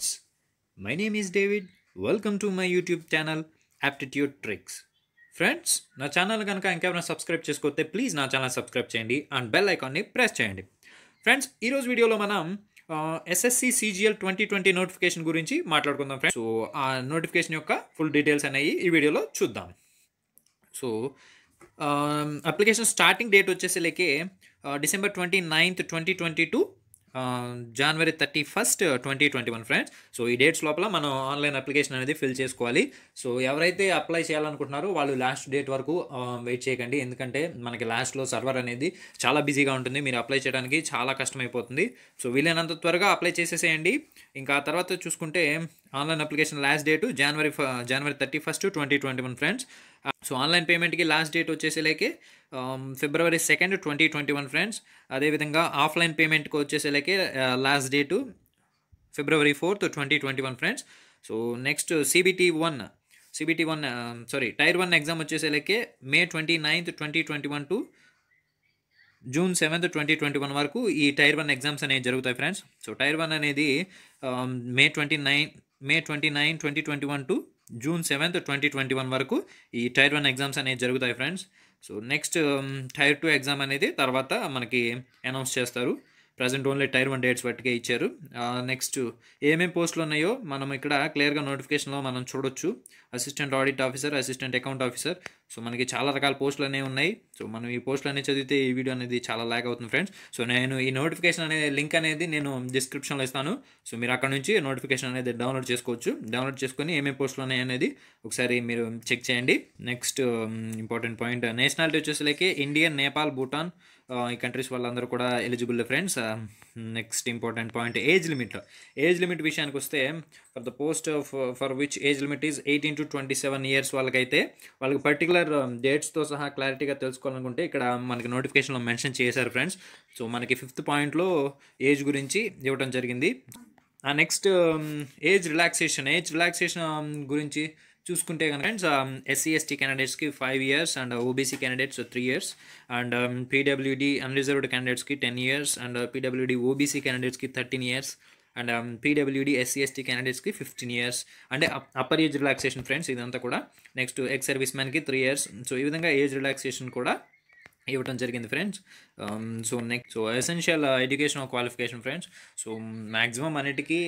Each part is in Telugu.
friends my name is David welcome to my YouTube channel aptitude tricks friends నా ఛానల్ కనుక ఇంకెవరైనా సబ్స్క్రైబ్ చేసుకోతే ప్లీజ్ నా ఛానల్ సబ్స్క్రైబ్ చేయండి అండ్ బెల్ ఐకాన్ని ప్రెస్ చేయండి ఫ్రెండ్స్ ఈరోజు వీడియోలో మనం SSC CGL twenty twenty notification గురించి మాట్లాడుకుందాం ఫ్రెండ్స్ సో ఆ నోటిఫికేషన్ యొక్క ఫుల్ డీటెయిల్స్ అనేవి ఈ వీడియోలో చూద్దాం సో అప్లికేషన్ స్టార్టింగ్ డేట్ వచ్చేసరికి December twenty ninth twenty twenty to January thirty first twenty twenty one friends so ఈ డేట్స్ లోపల మనం ఆన్లైన్ అప్లికేషన్ అనేది ఫిల్ చేసుకోవాలి సో ఎవరైతే అప్లై చేయాలనుకుంటున్నారో వాళ్ళు లాస్ట్ డేట్ వరకు వెయిట్ చేయకండి ఎందుకంటే మనకి లాస్ట్లో సర్వర్ అనేది చాలా బిజీగా ఉంటుంది మీరు అప్లై చేయడానికి చాలా కష్టమైపోతుంది సో వీలైనంత త్వరగా అప్లై చేసేసేయండి ఇంకా తర్వాత చూసుకుంటే online application last date January January thirty first twenty twenty one friends so online పేమెంట్కి last date like February second twenty twenty one friends అదేవిధంగా ఆఫ్లైన్ పేమెంట్కి వచ్చేసేలాకే last date February fourth twenty twenty one friends so next CBT one CBT one sorry tier one exam వచ్చేసేలాకే May twenty ninth twenty twenty one to June seventh twenty twenty one వరకు ఈ టైర్ వన్ ఎగ్జామ్స్ అనేవి జరుగుతాయి ఫ్రెండ్స్ సో టైర్ వన్ అనేది May twenty nine May twenty nine twenty twenty one to June seventh twenty twenty one వరకు ఈ టైర్ వన్ ఎగ్జామ్స్ అనేవి జరుగుతాయి friends so next tier two exam అనేది తర్వాత మనకి అనౌన్స్ చేస్తారు present only tier one dates బట్టికే ఇచ్చారు నెక్స్ట్ ఏమేమి పోస్టులు ఉన్నాయో మనం ఇక్కడ క్లియర్గా నోటిఫికేషన్లో మనం చూడొచ్చు assistant audit officer assistant account officer so మనకి చాలా రకాల పోస్టులు అనేవి ఉన్నాయి సో మనం ఈ పోస్టులు అనేవి చదివితే ఈ వీడియో అనేది చాలా ల్యాక్ అవుతుంది ఫ్రెండ్స్ సో నేను ఈ నోటిఫికేషన్ అనే లింక్ అనేది నేను డిస్క్రిప్షన్లో ఇస్తాను సో మీరు అక్కడ నుంచి నోటిఫికేషన్ అనేది డౌన్లోడ్ చేసుకోవచ్చు డౌన్లోడ్ చేసుకొని ఏమేమి పోస్టులు ఉన్నాయి అనేది ఒకసారి మీరు చెక్ చేయండి నెక్స్ట్ ఇంపార్టెంట్ పాయింట్ నేషనాలిటీ వచ్చేసరికి ఇండియన్ నేపాల్ భూటాన్ ఈ కంట్రీస్ వాళ్ళందరూ కూడా eligible friends next important point age limit age limit విషయానికి వస్తే for the post for which age limit is eighteen to twenty seven years వాళ్ళకైతే వాళ్ళకి పర్టికులర్ డేట్స్తో um, సహా క్లారిటీగా తెలుసుకోవాలనుకుంటే ఇక్కడ మనకి నోటిఫికేషన్లో మెన్షన్ చేశారు ఫ్రెండ్స్ సో మనకి ఫిఫ్త్ పాయింట్లో ఏజ్ గురించి ఇవ్వడం జరిగింది next age relaxation age relaxation గురించి చూసుకుంటే కనుక ఫ్రెండ్స్ ఎస్సీ ఎస్టీ క్యాండిడేట్స్కి five years and OBC candidates three years and PWD unreserved క్యాండిడేట్స్కి ten years and PWD OBC క్యాండిడేట్స్కి thirteen years and PWD SC ST క్యాండిడేట్స్కి ఫిఫ్టీన్ ఇయర్స్ అంటే అప్పర్ ఏజ్ రిలాక్సేషన్ ఫ్రెండ్స్ ఇదంతా కూడా నెక్స్ట్ ఎక్స్ సర్వీస్ మ్యాన్కి త్రీ ఇయర్స్ సో ఈ విధంగా ఏజ్ రిలాక్సేషన్ కూడా ఇవ్వటం జరిగింది friends so next so essential education qualification friends so maximum అన్నిటికీ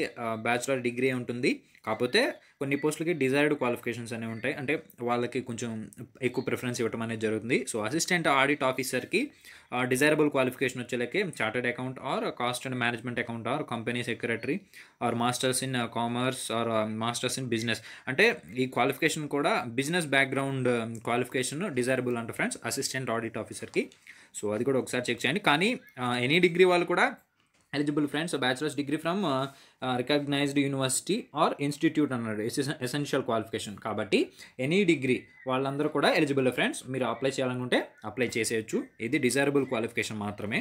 బ్యాచులర్ uh, డిగ్రీ ఉంటుంది కాకపోతే కొన్ని పోస్టులకి డిజైర్డ్ క్వాలిఫికేషన్స్ అనేవి ఉంటాయి అంటే వాళ్ళకి కొంచెం ఎక్కువ ప్రిఫరెన్స్ ఇవ్వటం అనేది జరుగుతుంది సో అసిస్టెంట్ ఆడిట్ ఆఫీసర్కి డిజైరబుల్ క్వాలిఫికేషన్ వచ్చేలకి chartered account or cost and management account or company secretary or masters in commerce or masters in business అంటే ఈ క్వాలిఫికేషన్ కూడా బిజినెస్ బ్యాక్గ్రౌండ్ క్వాలిఫికేషన్ డిజైరబుల్ అంట ఫ్రెండ్స్ అసిస్టెంట్ ఆడిట్ ఆఫీసర్కి సో అది కూడా ఒకసారి చెక్ చేయండి కానీ ఎనీ డిగ్రీ వాళ్ళు కూడా eligible friends bachelors degree from recognized university or institute అన్నాడు ఎసెన్షియల్ క్వాలిఫికేషన్ కాబట్టి ఎనీ డిగ్రీ వాళ్ళందరూ కూడా ఎలిజిబుల్ ఫ్రెండ్స్ మీరు అప్లై చేయాలనుకుంటే అప్లై చేసేయచ్చు ఇది డిజైరబుల్ క్వాలిఫికేషన్ మాత్రమే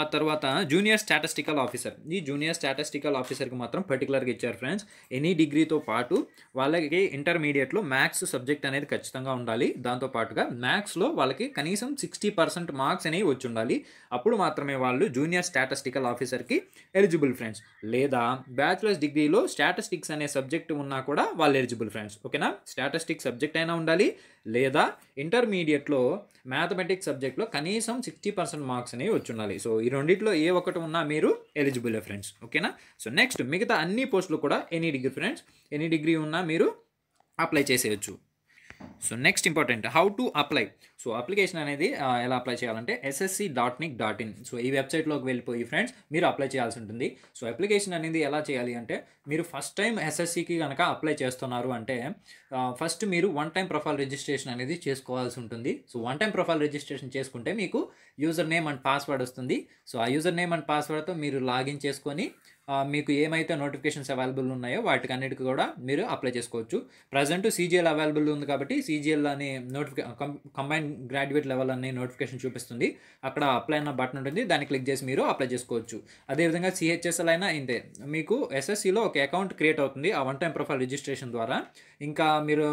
ఆ తర్వాత జూనియర్ స్టాటిస్టికల్ ఆఫీసర్ ఈ జూనియర్ స్టాటిస్టికల్ ఆఫీసర్కి మాత్రం పర్టికులర్గా ఇచ్చారు ఫ్రెండ్స్ ఎనీ డిగ్రీతో పాటు వాళ్ళకి ఇంటర్మీడియట్లో మ్యాథ్స్ సబ్జెక్ట్ అనేది ఖచ్చితంగా ఉండాలి దాంతోపాటుగా మ్యాథ్స్లో వాళ్ళకి కనీసం సిక్స్టీ పర్సెంట్ మార్క్స్ అనేవి వచ్చి ఉండాలి అప్పుడు మాత్రమే వాళ్ళు జూనియర్ స్టాటిస్టికల్ ఆఫీసర్కి ఎలిజిబుల్ ఫ్రెండ్స్ లేదా బ్యాచులర్స్ డిగ్రీలో స్టాటిస్టిక్స్ అనే సబ్జెక్ట్ ఉన్నా కూడా వాళ్ళు ఎలిజిబుల్ ఫ్రెండ్స్ ఓకేనా స్టాటిస్టిక్స్ సబ్జెక్ట్ అయినా ఉండాలి లేదా ఇంటర్మీడియట్లో మ్యాథమెటిక్స్ సబ్జెక్ట్లో కనీసం సిక్స్టీ పర్సెంట్ మార్క్స్ అనేవి వచ్చి ఉండాలి సో ఈ రెండింటిలో ఏ ఒకటి ఉన్నా మీరు ఎలిజిబుల్ ఫ్రెండ్స్ ఓకేనా సో నెక్స్ట్ మిగతా అన్ని పోస్టులు కూడా any degree friends any degree ఉన్నా మీరు అప్లై చేసేయచ్చు so next important how to apply so application అనేది ఎలా అప్లై చేయాలంటే SSC dot nic dot in so ఈ వెబ్సైట్లోకి వెళ్ళిపోయి ఫ్రెండ్స్ మీరు అప్లై చేయాల్సి ఉంటుంది సో అప్లికేషన్ అనేది ఎలా చేయాలి అంటే మీరు ఫస్ట్ టైం ఎస్ఎస్సికి కనుక అప్లై చేస్తున్నారు అంటే ఫస్ట్ మీరు వన్ టైం ప్రొఫైల్ రిజిస్ట్రేషన్ అనేది చేసుకోవాల్సి ఉంటుంది so one time profile registration చేసుకుంటే మీకు యూజర్ నేమ్ అండ్ పాస్వర్డ్ వస్తుంది సో ఆ యూజర్ నేమ్ అండ్ పాస్వర్డ్తో మీరు లాగిన్ చేసుకొని మీకు ఏమైతే నోటిఫికేషన్స్ అవైలబుల్ ఉన్నాయో వాటికి అన్నిటికీ కూడా మీరు అప్లై చేసుకోవచ్చు ప్రజెంట్ సీజీఎల్ అవైలబుల్ ఉంది కాబట్టి సీజీఎల్ అనే నోటిఫికే కంబైన్ గ్రాడ్యుయేట్ లెవెల్ అనే నోటిఫికేషన్ చూపిస్తుంది అక్కడ అప్లై అన్న బటన్ ఉంటుంది దాన్ని క్లిక్ చేసి మీరు అప్లై చేసుకోవచ్చు అదేవిధంగా సిహెచ్ఎస్ఎల్ అయినా ఇంతే మీకు ఎస్ఎస్సిలో ఒక అకౌంట్ క్రియేట్ అవుతుంది ఆ వన్ టైం ప్రొఫైల్ రిజిస్ట్రేషన్ ద్వారా ఇంకా మీరు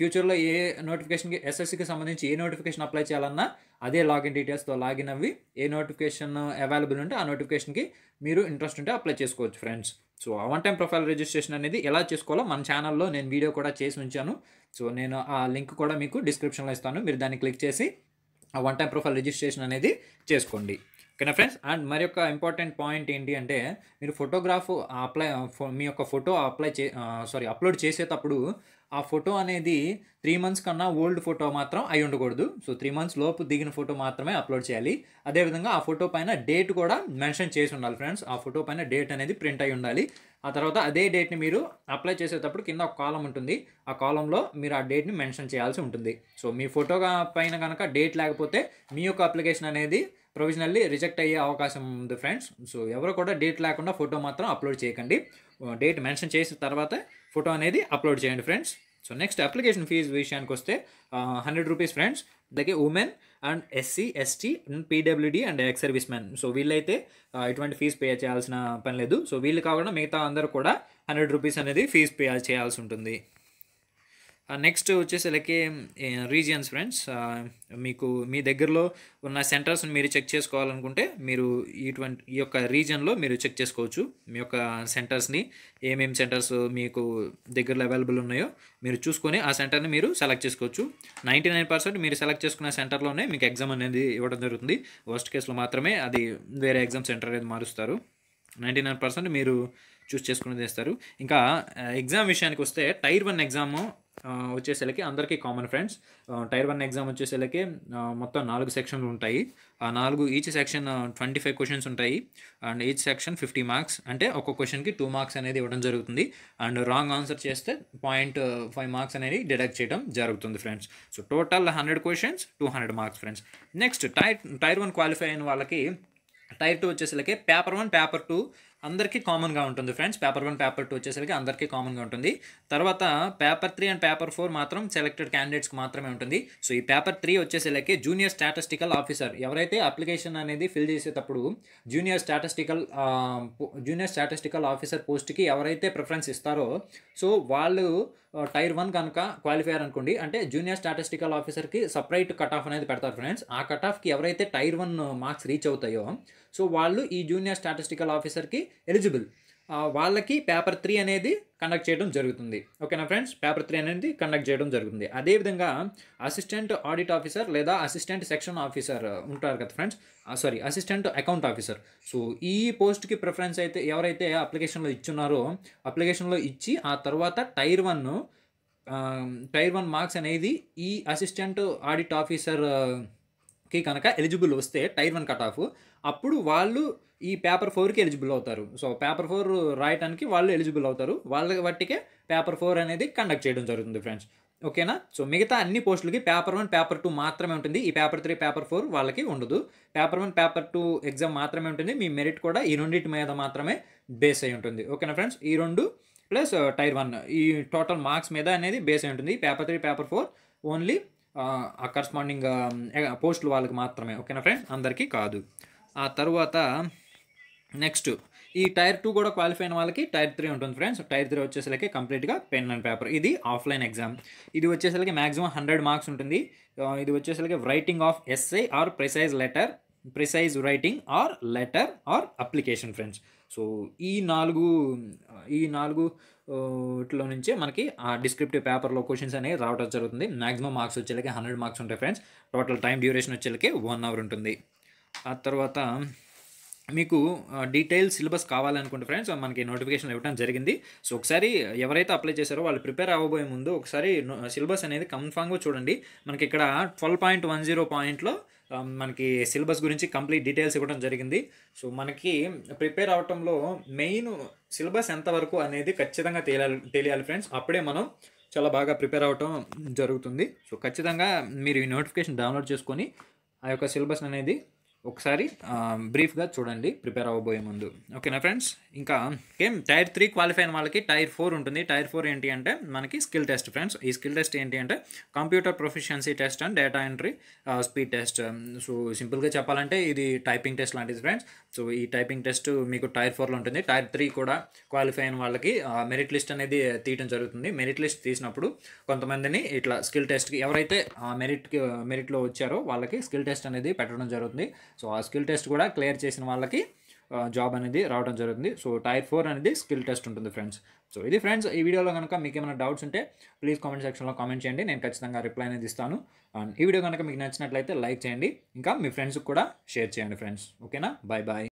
ఫ్యూచర్లో ఏ నోటిఫికేషన్కి ఎస్ఎస్సికి సంబంధించి ఏ నోటిఫికేషన్ అప్లై చేయాలన్నా అదే లాగిన్ డీటెయిల్స్తో లాగిన్ అవి ఏ నోటిఫికేషన్ అవైలబుల్ ఉంటే ఆ నోటిఫికేషన్కి మీరు ఇంట్రెస్ట్ ఉంటే అప్లై చేసుకోవచ్చు friends so one time profile registration అనేది ఎలా చేసుకోవాలో మన ఛానల్లో నేను వీడియో కూడా చేసి ఉంచాను సో నేను ఆ లింక్ కూడా మీకు డిస్క్రిప్షన్లో ఇస్తాను మీరు దాన్ని క్లిక్ చేసి ఆ వన్ టైం ప్రొఫైల్ రిజిస్ట్రేషన్ అనేది చేసుకోండి ఓకేనా ఫ్రెండ్స్ అండ్ మరి యొక్క ఇంపార్టెంట్ పాయింట్ ఏంటి అంటే మీరు ఫోటోగ్రాఫ్ అప్లై మీ యొక్క ఫోటో అప్లై చే సారీ అప్లోడ్ చేసేటప్పుడు ఆ ఫోటో అనేది త్రీ మంత్స్ కన్నా ఓల్డ్ ఫోటో మాత్రం అయి ఉండకూడదు సో త్రీ మంత్స్ లోపు దిగిన ఫోటో మాత్రమే అప్లోడ్ చేయాలి అదేవిధంగా ఆ ఫోటో పైన డేట్ కూడా మెన్షన్ చేసి ఉండాలి ఫ్రెండ్స్ ఆ ఫోటో పైన డేట్ అనేది ప్రింట్ అయి ఉండాలి ఆ తర్వాత అదే డేట్ని మీరు అప్లై చేసేటప్పుడు కింద ఒక కాలం ఉంటుంది ఆ కాలంలో మీరు ఆ డేట్ని మెన్షన్ చేయాల్సి ఉంటుంది సో మీ ఫోటో పైన కనుక డేట్ లేకపోతే మీ యొక్క అప్లికేషన్ అనేది ప్రొవిజనల్లీ రిజెక్ట్ అయ్యే అవకాశం ఉంది ఫ్రెండ్స్ సో ఎవరు కూడా డేట్ లేకుండా ఫోటో మాత్రం అప్లోడ్ చేయకండి డేట్ మెన్షన్ చేసిన తర్వాత ఫోటో అనేది అప్లోడ్ చేయండి friends so next application fee విషయానికి వస్తే హండ్రెడ్ రూపీస్ ఫ్రెండ్స్ అలాగే women and SC ST PWD and ex service man so వీళ్ళైతే ఎటువంటి ఫీజు పే చేయాల్సిన పని లేదు సో వీళ్ళు కాకుండా మిగతా అందరూ కూడా హండ్రెడ్ రూపీస్ అనేది ఫీజు పే చేయాల్సి ఉంటుంది నెక్స్ట్ వచ్చేసి లైక్ రీజియన్స్ ఫ్రెండ్స్ మీకు మీ దగ్గరలో ఉన్న సెంటర్స్ని మీరు చెక్ చేసుకోవాలనుకుంటే మీరు ఇటువంటి ఈ యొక్క రీజియన్లో మీరు చెక్ చేసుకోవచ్చు మీ యొక్క సెంటర్స్ని ఏమేమి సెంటర్స్ మీకు దగ్గరలో అవైలబుల్ ఉన్నాయో మీరు చూసుకొని ఆ సెంటర్ని మీరు సెలెక్ట్ చేసుకోవచ్చు నైంటీ నైన్ పర్సెంట్ మీరు సెలెక్ట్ చేసుకున్న సెంటర్లోనే మీకు ఎగ్జామ్ అనేది ఇవ్వడం జరుగుతుంది వర్స్ట్ కేసులో మాత్రమే అది వేరే ఎగ్జామ్ సెంటర్ అనేది మారుస్తారు నైంటీ నైన్ పర్సెంట్ మీరు చూస్ చేసుకునేది ఇస్తారు ఇంకా ఎగ్జామ్ విషయానికి వస్తే టైర్ వన్ ఎగ్జాము వచ్చేసరికి అందరికీ common friends tier one exam వచ్చేసరికి మొత్తం నాలుగు సెక్షన్లు ఉంటాయి ఆ నాలుగు each section twenty five questions ఉంటాయి and each section fifty marks అంటే ఒక్కొక్క క్వశ్చన్కి టూ మార్క్స్ అనేది ఇవ్వడం జరుగుతుంది అండ్ రాంగ్ ఆన్సర్ చేస్తే పాయింట్ ఫైవ్ మార్క్స్ అనేది డిడక్ట్ చేయడం జరుగుతుంది friends so total hundred questions two hundred marks friends next tier tier one qualify అయిన వాళ్ళకి టైర్ టూ వచ్చేసరికి పేపర్ వన్ పేపర్ టూ అందరికీ కామన్గా ఉంటుంది friends paper one paper two వచ్చేసరికి అందరికీ కామన్గా ఉంటుంది తర్వాత paper three and paper four మాత్రం సెలెక్టెడ్ క్యాండిడేట్స్కి మాత్రమే ఉంటుంది సో ఈ పేపర్ త్రీ వచ్చేసరికి జూనియర్ స్టాటిస్టికల్ ఆఫీసర్ ఎవరైతే అప్లికేషన్ అనేది ఫిల్ చేసేటప్పుడు junior statistical junior statistical officer పోస్ట్కి ఎవరైతే ప్రిఫరెన్స్ ఇస్తారో సో వాళ్ళు టైర్ వన్ కనుక క్వాలిఫైయర్ అనుకోండి అంటే జూనియర్ స్టాటిస్టికల్ ఆఫీసర్కి సపరేట్ కట్ ఆఫ్ అనేది పెడతారు ఫ్రెండ్స్ ఆ కట్ ఆఫ్కి ఎవరైతే టైర్ వన్ మార్క్స్ రీచ్ అవుతాయో సో వాళ్ళు ఈ జూనియర్ స్టాటిస్టికల్ ఆఫీసర్కి ఎలిజిబుల్ వాళ్ళకి పేపర్ త్రీ అనేది కండక్ట్ చేయడం జరుగుతుంది ఓకేనా ఫ్రెండ్స్ పేపర్ త్రీ అనేది కండక్ట్ చేయడం జరుగుతుంది అదేవిధంగా అసిస్టెంట్ ఆడిట్ ఆఫీసర్ లేదా అసిస్టెంట్ సెక్షన్ ఆఫీసర్ ఉంటారు కదా friends sorry assistant account officer so ఈ పోస్ట్కి ప్రిఫరెన్స్ అయితే ఎవరైతే అప్లికేషన్లో ఇచ్చున్నారో అప్లికేషన్లో ఇచ్చి ఆ తర్వాత tier one tier one marks అనేది ఈ అసిస్టెంట్ ఆడిట్ ఆఫీసర్కి కనుక ఎలిజిబుల్ వస్తే టైర్ వన్ కట్ ఆఫ్ అప్పుడు వాళ్ళు ఈ పేపర్ ఫోర్కి ఎలిజిబుల్ అవుతారు సో పేపర్ ఫోర్ రాయటానికి వాళ్ళు ఎలిజిబుల్ అవుతారు వాళ్ళ బట్టికే పేపర్ ఫోర్ అనేది కండక్ట్ చేయడం జరుగుతుంది ఫ్రెండ్స్ ఓకేనా సో మిగతా అన్ని పోస్టులకి పేపర్ వన్ పేపర్ టూ మాత్రమే ఉంటుంది ఈ పేపర్ త్రీ పేపర్ ఫోర్ వాళ్ళకి ఉండదు paper one paper two exam మాత్రమే ఉంటుంది మీ మెరిట్ కూడా ఈ రెండింటి మీద మాత్రమే బేస్ అయి ఉంటుంది ఓకేనా ఫ్రెండ్స్ ఈ రెండు ప్లస్ టైర్ వన్ ఈ టోటల్ మార్క్స్ మీద అనేది బేస్ అయి ఉంటుంది paper three paper four only ఆ కరస్పాండింగ్ పోస్టులు వాళ్ళకి మాత్రమే ఓకేనా ఫ్రెండ్స్ అందరికీ కాదు ఆ తర్వాత నెక్స్ట్ ఈ టైర్ టూ కూడా క్వాలిఫై అయిన వాళ్ళకి టైర్ త్రీ ఉంటుంది ఫ్రెండ్స్ టైర్ త్రీ వచ్చేసరికి కంప్లీట్గా పెన్ అండ్ పేపర్ ఇది ఆఫ్లైన్ ఎగ్జామ్ ఇది వచ్చేసరికి మ్యాక్సిమం హండ్రెడ్ మార్క్స్ ఉంటుంది ఇది వచ్చేసరికి writing of essay or precise letter precise writing or letter or application friends so ఈ నాలుగు ఈ నాలుగు ఇట్లో నుంచే మనకి ఆ డిస్క్రిప్టివ్ పేపర్లో క్వశ్చన్స్ అనేవి రావడం జరుగుతుంది మ్యాక్సిమం మార్క్స్ వచ్చేలకి హండ్రెడ్ మార్క్స్ ఉంటాయి ఫ్రెండ్స్ టోటల్ టైం డ్యూరేషన్ వచ్చేలకి వన్ అవర్ ఉంటుంది ఆ తర్వాత మీకు డీటెయిల్స్ సిలబస్ కావాలనుకుంటే ఫ్రెండ్స్ మనకి నోటిఫికేషన్ ఇవ్వడం జరిగింది సో ఒకసారి ఎవరైతే అప్లై చేశారో వాళ్ళు ప్రిపేర్ అవ్వబోయే ముందు ఒకసారి సిలబస్ అనేది కన్ఫామ్గా చూడండి మనకి ఇక్కడ ట్వెల్వ్ పాయింట్ వన్ జీరో పాయింట్లో మనకి సిలబస్ గురించి కంప్లీట్ డీటెయిల్స్ ఇవ్వడం జరిగింది సో మనకి ప్రిపేర్ అవటంలో మెయిన్ సిలబస్ ఎంతవరకు అనేది ఖచ్చితంగా తెలియాలి తెలియాలి ఫ్రెండ్స్ అప్పుడే మనం చాలా బాగా ప్రిపేర్ అవటం జరుగుతుంది సో ఖచ్చితంగా మీరు ఈ నోటిఫికేషన్ డౌన్లోడ్ చేసుకొని ఆ యొక్క సిలబస్ అనేది ఒకసారి బ్రీఫ్గా చూడండి ప్రిపేర్ అవ్వబోయే ముందు ఓకేనా ఫ్రెండ్స్ ఇంకా ఏం టైర్ త్రీ క్వాలిఫై అయిన వాళ్ళకి టైర్ ఫోర్ ఉంటుంది టైర్ ఫోర్ ఏంటి అంటే మనకి స్కిల్ టెస్ట్ ఫ్రెండ్స్ ఈ స్కిల్ టెస్ట్ ఏంటి అంటే computer proficiency test and data entry speed test so సింపుల్గా చెప్పాలంటే ఇది టైపింగ్ టెస్ట్ లాంటిది ఫ్రెండ్స్ సో ఈ టైపింగ్ టెస్ట్ మీకు టైర్ ఫోర్లో ఉంటుంది టైర్ త్రీ కూడా క్వాలిఫై అయిన వాళ్ళకి మెరిట్ లిస్ట్ అనేది తీయడం జరుగుతుంది మెరిట్ లిస్ట్ తీసినప్పుడు కొంతమందిని ఇట్లా స్కిల్ టెస్ట్కి ఎవరైతే మెరిట్కి మెరిట్లో వచ్చారో వాళ్ళకి స్కిల్ టెస్ట్ అనేది పెట్టడం జరుగుతుంది సో ఆ స్కిల్ టెస్ట్ కూడా క్లియర్ చేసిన వాళ్ళకి జాబ్ అనేది రావడం జరుగుతుంది సో టైర్ ఫోర్ అనేది స్కిల్ టెస్ట్ ఉంటుంది ఫ్రెండ్స్ సో ఇది ఫ్రెండ్స్ ఈ వీడియోలో కనుక మీకు ఏమైనా డౌట్స్ ఉంటే ప్లీజ్ కామెంట్ సెక్షన్లో కామెంట్ చేయండి నేను ఖచ్చితంగా రిప్లై అనేది ఇస్తాను అండ్ ఈ వీడియో కనుక మీకు నచ్చినట్లయితే లైక్ చేయండి ఇంకా మీ ఫ్రెండ్స్కి కూడా షేర్ చేయండి ఫ్రెండ్స్ ఓకేనా బాయ్ బాయ్